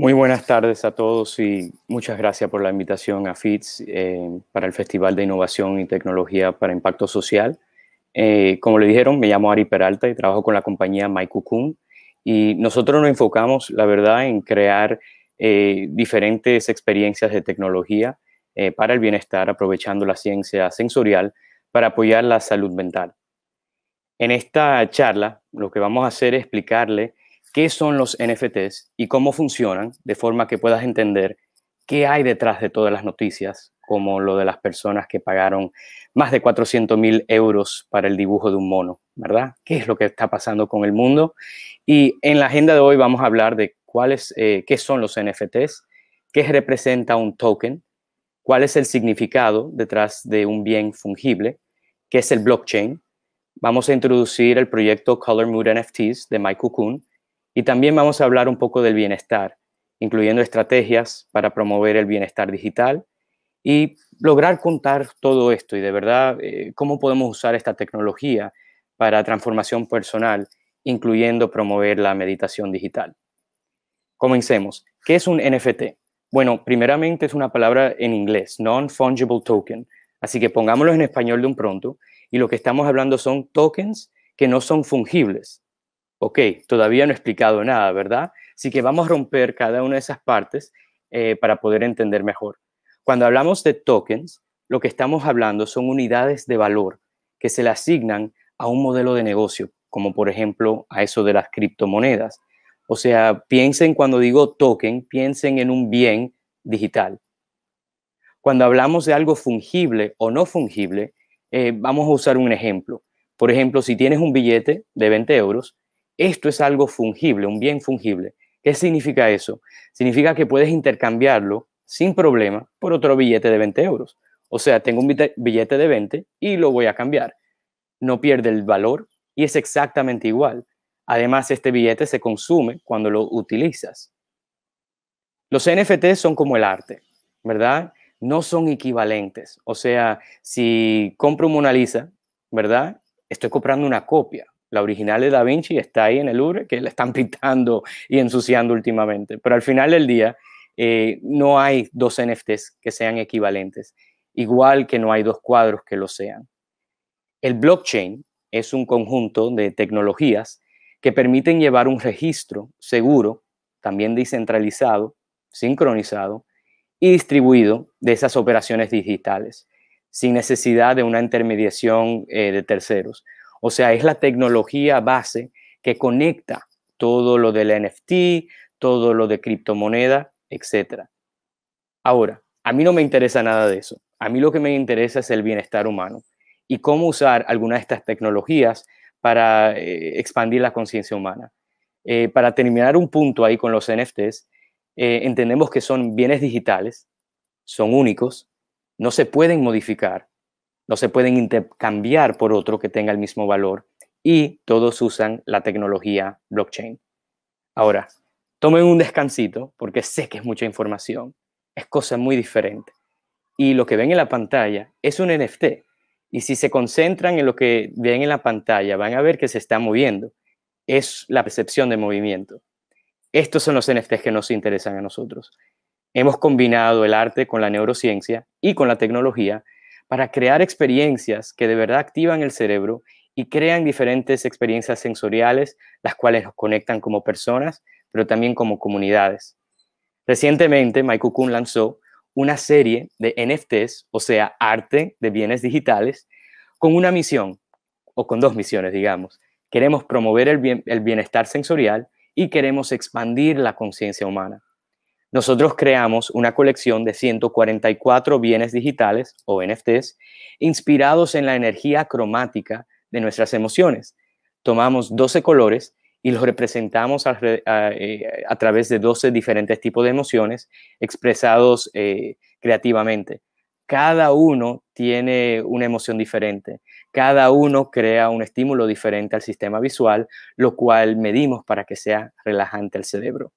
Muy buenas tardes a todos y muchas gracias por la invitación a FITS eh, para el Festival de Innovación y Tecnología para Impacto Social. Eh, como le dijeron, me llamo Ari Peralta y trabajo con la compañía Maikukun y nosotros nos enfocamos, la verdad, en crear eh, diferentes experiencias de tecnología para el bienestar aprovechando la ciencia sensorial para apoyar la salud mental. En esta charla lo que vamos a hacer es explicarle qué son los NFTs y cómo funcionan, de forma que puedas entender qué hay detrás de todas las noticias, como lo de las personas que pagaron más de 400 mil euros para el dibujo de un mono, ¿verdad? ¿Qué es lo que está pasando con el mundo? Y en la agenda de hoy vamos a hablar de cuáles, eh, qué son los NFTs, qué representa un token, cuál es el significado detrás de un bien fungible, qué es el blockchain. Vamos a introducir el proyecto Color Mood NFTs de Mike Kuhn y también vamos a hablar un poco del bienestar, incluyendo estrategias para promover el bienestar digital y lograr contar todo esto y de verdad eh, cómo podemos usar esta tecnología para transformación personal, incluyendo promover la meditación digital. Comencemos. ¿Qué es un NFT? Bueno, primeramente es una palabra en inglés, non-fungible token. Así que pongámoslo en español de un pronto. Y lo que estamos hablando son tokens que no son fungibles, ok, todavía no he explicado nada, ¿verdad? Así que vamos a romper cada una de esas partes eh, para poder entender mejor. Cuando hablamos de tokens, lo que estamos hablando son unidades de valor que se le asignan a un modelo de negocio, como por ejemplo a eso de las criptomonedas. O sea, piensen cuando digo token, piensen en un bien digital. Cuando hablamos de algo fungible o no fungible, eh, vamos a usar un ejemplo. Por ejemplo, si tienes un billete de 20 euros, esto es algo fungible, un bien fungible. ¿Qué significa eso? Significa que puedes intercambiarlo sin problema por otro billete de 20 euros. O sea, tengo un billete de 20 y lo voy a cambiar. No pierde el valor y es exactamente igual. Además, este billete se consume cuando lo utilizas. Los NFT son como el arte, ¿verdad? No son equivalentes. O sea, si compro un Mona Lisa, ¿verdad? Estoy comprando una copia, la original de Da Vinci está ahí en el Louvre, que la están pintando y ensuciando últimamente. Pero al final del día, eh, no hay dos NFTs que sean equivalentes, igual que no hay dos cuadros que lo sean. El blockchain es un conjunto de tecnologías que permiten llevar un registro seguro, también descentralizado, sincronizado y distribuido de esas operaciones digitales, sin necesidad de una intermediación eh, de terceros. O sea, es la tecnología base que conecta todo lo del NFT, todo lo de criptomoneda, etc. Ahora, a mí no me interesa nada de eso. A mí lo que me interesa es el bienestar humano y cómo usar alguna de estas tecnologías para eh, expandir la conciencia humana. Eh, para terminar un punto ahí con los NFTs, eh, entendemos que son bienes digitales, son únicos, no se pueden modificar no se pueden intercambiar por otro que tenga el mismo valor y todos usan la tecnología blockchain. Ahora, tomen un descansito porque sé que es mucha información, es cosa muy diferente. Y lo que ven en la pantalla es un NFT. Y si se concentran en lo que ven en la pantalla, van a ver que se está moviendo. Es la percepción de movimiento. Estos son los NFTs que nos interesan a nosotros. Hemos combinado el arte con la neurociencia y con la tecnología para crear experiencias que de verdad activan el cerebro y crean diferentes experiencias sensoriales, las cuales nos conectan como personas, pero también como comunidades. Recientemente, Michael Kuhn lanzó una serie de NFTs, o sea, arte de bienes digitales, con una misión, o con dos misiones, digamos. Queremos promover el bienestar sensorial y queremos expandir la conciencia humana. Nosotros creamos una colección de 144 bienes digitales o NFTs inspirados en la energía cromática de nuestras emociones. Tomamos 12 colores y los representamos eh, a, través de 12 diferentes tipos de emociones expresados eh, creativamente. Cada uno tiene una emoción diferente, cada uno crea un estímulo diferente al sistema visual, lo cual medimos para que sea relajante al cerebro.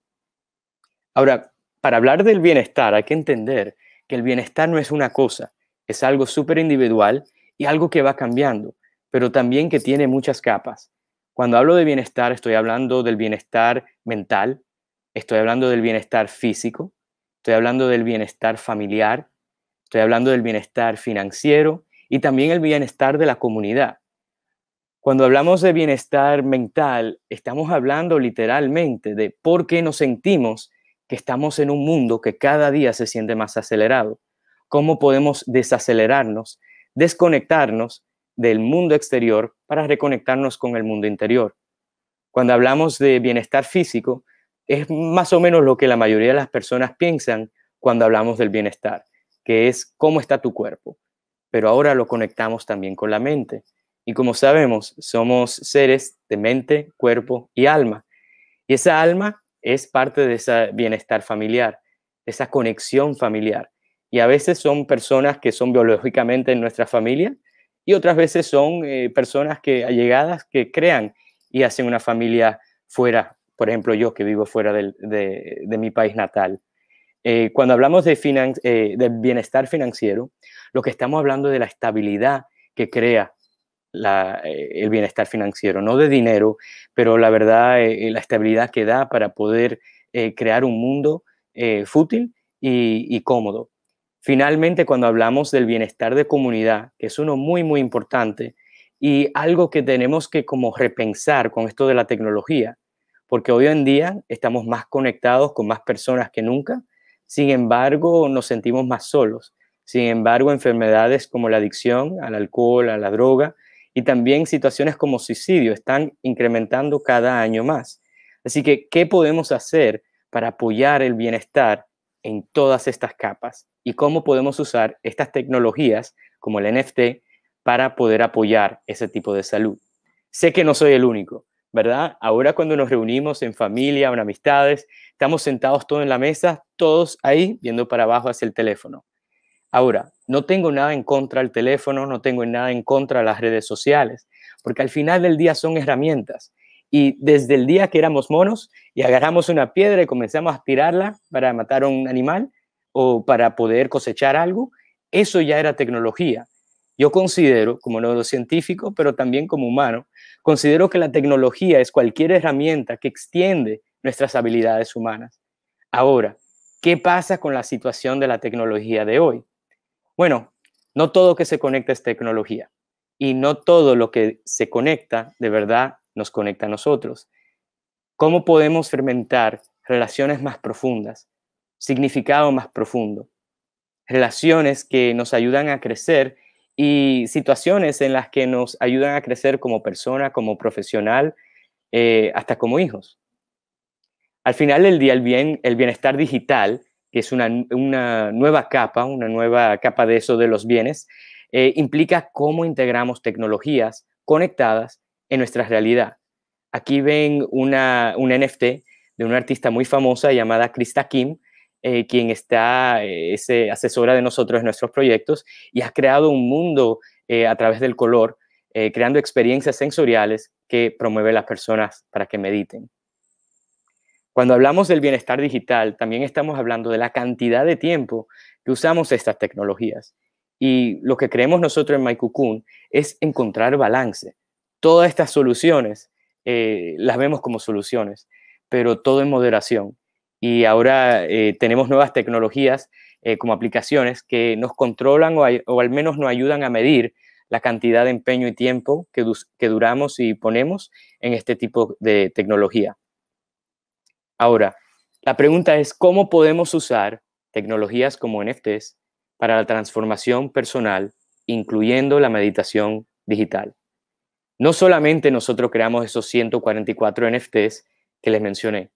Ahora, para hablar del bienestar hay que entender que el bienestar no es una cosa, es algo súper individual y algo que va cambiando, pero también que tiene muchas capas. Cuando hablo de bienestar estoy hablando del bienestar mental, estoy hablando del bienestar físico, estoy hablando del bienestar familiar, estoy hablando del bienestar financiero y también el bienestar de la comunidad. Cuando hablamos de bienestar mental, estamos hablando literalmente de por qué nos sentimos que estamos en un mundo que cada día se siente más acelerado. ¿Cómo podemos desacelerarnos, desconectarnos del mundo exterior para reconectarnos con el mundo interior? Cuando hablamos de bienestar físico, es más o menos lo que la mayoría de las personas piensan cuando hablamos del bienestar, que es cómo está tu cuerpo. Pero ahora lo conectamos también con la mente. Y como sabemos, somos seres de mente, cuerpo y alma. Y esa alma es parte de ese bienestar familiar, esa conexión familiar. Y a veces son personas que son biológicamente en nuestra familia y otras veces son eh, personas que allegadas que crean y hacen una familia fuera, por ejemplo yo que vivo fuera de, mi país natal. Eh, cuando hablamos de, eh, de bienestar financiero, lo que estamos hablando es de la estabilidad que crea eh, el bienestar financiero, no de dinero, pero la verdad, eh, la estabilidad que da para poder eh, crear un mundo fútil y, y, cómodo. Finalmente, cuando hablamos del bienestar de comunidad, que es uno muy, muy importante y algo que tenemos que como repensar con esto de la tecnología, porque hoy en día estamos más conectados con más personas que nunca, sin embargo, nos sentimos más solos. Sin embargo, enfermedades como la adicción al alcohol, a la droga, y también situaciones como suicidio están incrementando cada año más. Así que, ¿qué podemos hacer para apoyar el bienestar en todas estas capas? ¿Y cómo podemos usar estas tecnologías como el NFT para poder apoyar ese tipo de salud? Sé que no soy el único, ¿verdad? Ahora cuando nos reunimos en familia o en amistades, estamos sentados todos en la mesa, todos ahí viendo para abajo hacia el teléfono. Ahora, no tengo nada en contra del teléfono, no tengo nada en contra de las redes sociales, porque al final del día son herramientas. Y desde el día que éramos monos y agarramos una piedra y comenzamos a tirarla para matar a un animal o para poder cosechar algo, eso ya era tecnología. Yo considero, como neurocientífico, pero también como humano, considero que la tecnología es cualquier herramienta que extiende nuestras habilidades humanas. Ahora, ¿qué pasa con la situación de la tecnología de hoy? Bueno, no todo que se conecta es tecnología y no todo lo que se conecta de verdad nos conecta a nosotros. ¿Cómo podemos fermentar relaciones más profundas, significado más profundo, relaciones que nos ayudan a crecer y situaciones en las que nos ayudan a crecer como persona, como profesional, eh, hasta como hijos? Al final del día, el bienestar digital que es una, nueva capa, una nueva capa de eso de los bienes, eh, implica cómo integramos tecnologías conectadas en nuestra realidad. Aquí ven una, un NFT de una artista muy famosa llamada Krista Kim, eh, quien está, eh, es asesora de nosotros en nuestros proyectos y ha creado un mundo a través del color, creando experiencias sensoriales que promueve las personas para que mediten. Cuando hablamos del bienestar digital, también estamos hablando de la cantidad de tiempo que usamos estas tecnologías. Y lo que creemos nosotros en MyCucun es encontrar balance. Todas estas soluciones eh, las vemos como soluciones, pero todo en moderación. Y ahora eh, tenemos nuevas tecnologías eh, como aplicaciones que nos controlan o, al menos nos ayudan a medir la cantidad de empeño y tiempo que duramos y ponemos en este tipo de tecnología. Ahora, la pregunta es cómo podemos usar tecnologías como NFTs para la transformación personal, incluyendo la meditación digital. No solamente nosotros creamos esos 144 NFTs que les mencioné.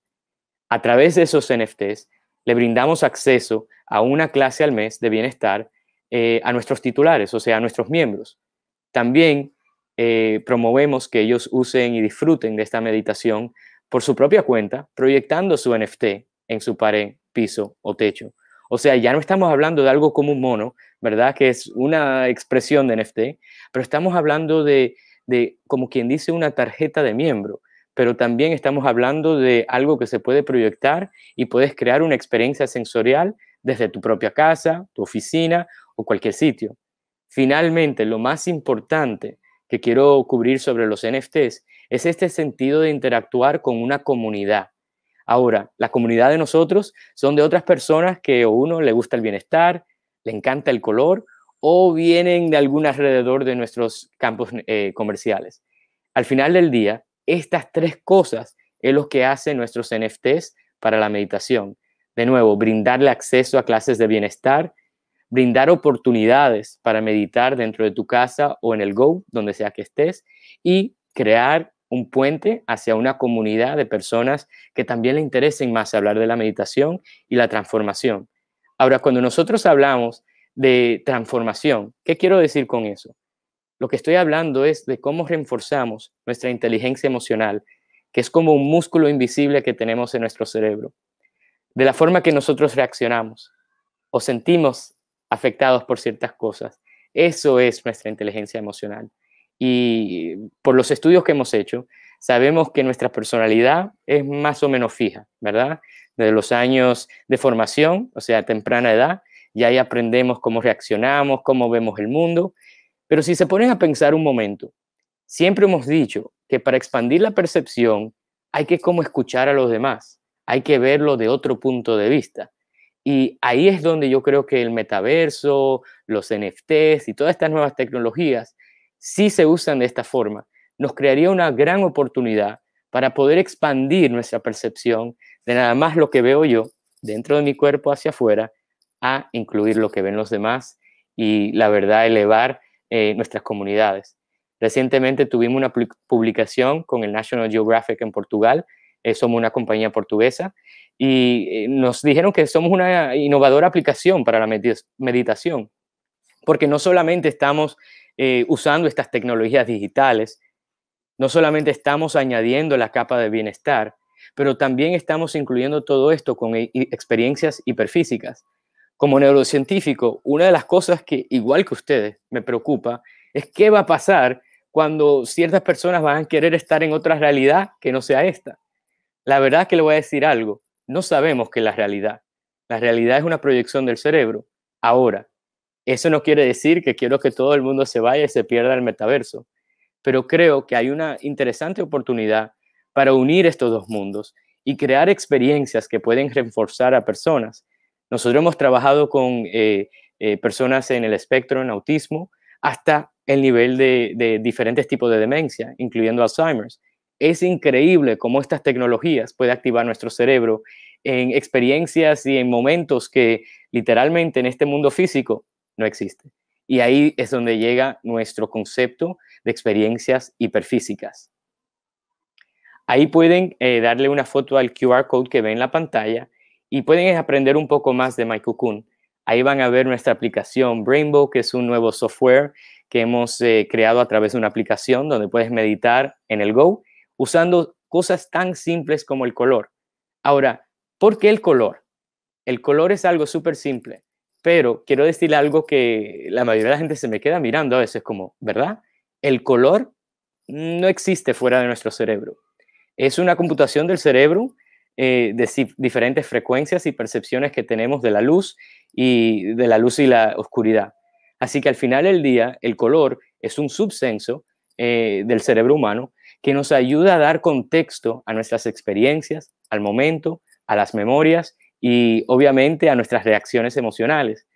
A través de esos NFTs le brindamos acceso a una clase al mes de bienestar eh, a nuestros titulares, o sea, a nuestros miembros. También eh, promovemos que ellos usen y disfruten de esta meditación por su propia cuenta, proyectando su NFT en su pared, piso o techo. O sea, ya no estamos hablando de algo como un mono, ¿verdad? Que es una expresión de NFT, pero estamos hablando de, de, como quien dice, una tarjeta de miembro, pero también estamos hablando de algo que se puede proyectar y puedes crear una experiencia sensorial desde tu propia casa, tu oficina o cualquier sitio. Finalmente, lo más importante que quiero cubrir sobre los NFTs es este sentido de interactuar con una comunidad. Ahora, la comunidad de nosotros son de otras personas que a uno le gusta el bienestar, le encanta el color o vienen de algún alrededor de nuestros campos eh, comerciales. Al final del día, estas tres cosas es lo que hacen nuestros NFTs para la meditación. De nuevo, brindarle acceso a clases de bienestar, brindar oportunidades para meditar dentro de tu casa o en el Go, donde sea que estés, y crear un puente hacia una comunidad de personas que también le interesen más hablar de la meditación y la transformación. Ahora, cuando nosotros hablamos de transformación, ¿qué quiero decir con eso? Lo que estoy hablando es de cómo reforzamos nuestra inteligencia emocional, que es como un músculo invisible que tenemos en nuestro cerebro, de la forma que nosotros reaccionamos o sentimos afectados por ciertas cosas. Eso es nuestra inteligencia emocional y por los estudios que hemos hecho, sabemos que nuestra personalidad es más o menos fija, ¿verdad? Desde los años de formación, o sea, temprana edad, ya ahí aprendemos cómo reaccionamos, cómo vemos el mundo. Pero si se ponen a pensar un momento, siempre hemos dicho que para expandir la percepción hay que como escuchar a los demás, hay que verlo de otro punto de vista. Y ahí es donde yo creo que el metaverso, los NFTs y todas estas nuevas tecnologías si se usan de esta forma, nos crearía una gran oportunidad para poder expandir nuestra percepción de nada más lo que veo yo dentro de mi cuerpo hacia afuera a incluir lo que ven los demás y la verdad elevar eh, nuestras comunidades. Recientemente tuvimos una publicación con el National Geographic en Portugal, eh, somos una compañía portuguesa, y eh, nos dijeron que somos una innovadora aplicación para la meditación, porque no solamente estamos eh, usando estas tecnologías digitales, no solamente estamos añadiendo la capa de bienestar, pero también estamos incluyendo todo esto con e, experiencias hiperfísicas. Como neurocientífico, una de las cosas que, igual que ustedes, me preocupa es qué va a pasar cuando ciertas personas van a querer estar en otra realidad que no sea esta. La verdad que le voy a decir algo, no sabemos qué es la realidad. La realidad es una proyección del cerebro. Ahora, eso no quiere decir que quiero que todo el mundo se vaya y se pierda el metaverso, pero creo que hay una interesante oportunidad para unir estos dos mundos y crear experiencias que pueden reforzar a personas. Nosotros hemos trabajado con eh, eh, personas en el espectro, en autismo, hasta el nivel de, de diferentes tipos de demencia, incluyendo Alzheimer's. Es increíble cómo estas tecnologías pueden activar nuestro cerebro en experiencias y en momentos que literalmente en este mundo físico no existe. Y ahí es donde llega nuestro concepto de experiencias hiperfísicas. Ahí pueden eh, darle una foto al QR code que ven en la pantalla y pueden aprender un poco más de MyCucun. Ahí van a ver nuestra aplicación Brainbow, que es un nuevo software que hemos eh, creado a través de una aplicación donde puedes meditar en el Go usando cosas tan simples como el color. Ahora, ¿por qué el color? El color es algo súper simple pero quiero decir algo que la mayoría de la gente se me queda mirando a veces como, ¿verdad? El color no existe fuera de nuestro cerebro. Es una computación del cerebro eh, de diferentes frecuencias y percepciones que tenemos de la luz y de la luz y la oscuridad. Así que al final del día, el color es un subsenso eh, del cerebro humano que nos ayuda a dar contexto a nuestras experiencias, al momento, a las memorias y obviamente a nuestras reacciones emocionales.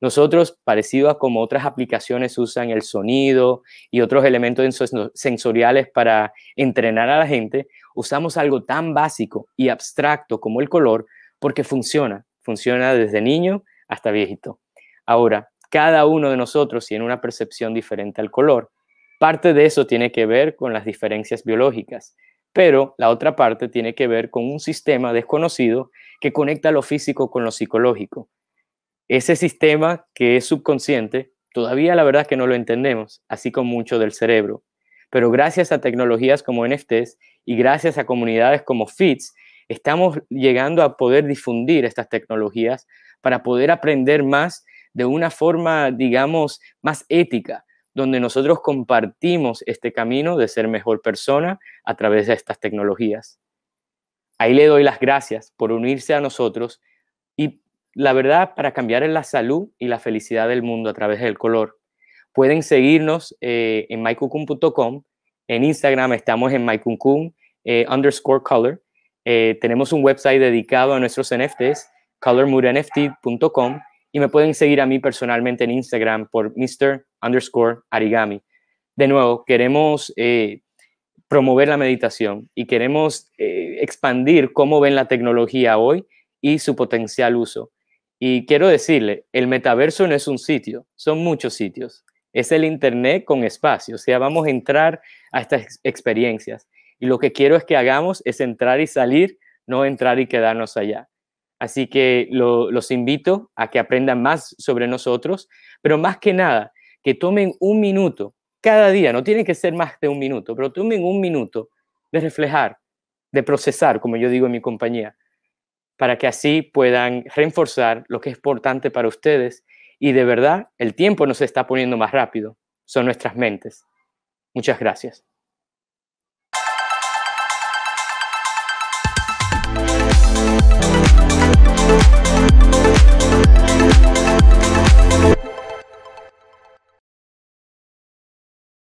Nosotros, parecido a como otras aplicaciones usan el sonido y otros elementos sensoriales para entrenar a la gente, usamos algo tan básico y abstracto como el color porque funciona, funciona desde niño hasta viejito. Ahora, cada uno de nosotros tiene una percepción diferente al color. Parte de eso tiene que ver con las diferencias biológicas, pero la otra parte tiene que ver con un sistema desconocido que conecta lo físico con lo psicológico. Ese sistema que es subconsciente, todavía la verdad que no lo entendemos, así como mucho del cerebro. Pero gracias a tecnologías como NFTs y gracias a comunidades como FITS, estamos llegando a poder difundir estas tecnologías para poder aprender más de una forma, digamos, más ética, donde nosotros compartimos este camino de ser mejor persona a través de estas tecnologías. Ahí le doy las gracias por unirse a nosotros y la verdad para cambiar la salud y la felicidad del mundo a través del color. Pueden seguirnos eh, en mycucum.com. En Instagram estamos en mycucum eh, underscore color. Eh, tenemos un website dedicado a nuestros NFTs, colormoodnft.com. Y me pueden seguir a mí personalmente en Instagram por Mr. underscore arigami. De nuevo, queremos promover la meditación y queremos eh, expandir cómo ven la tecnología hoy y su potencial uso. Y quiero decirle, el metaverso no es un sitio, son muchos sitios. Es el Internet con espacio, o sea, vamos a entrar a estas experiencias. Y lo que quiero es que hagamos es entrar y salir, no entrar y quedarnos allá. Así que los invito a que aprendan más sobre nosotros, pero más que nada, que tomen un minuto cada día, no tiene que ser más de un minuto, pero tomen un minuto de reflejar, de procesar, como yo digo en mi compañía, para que así puedan reforzar lo que es importante para ustedes y de verdad el tiempo nos está poniendo más rápido, son nuestras mentes. Muchas gracias.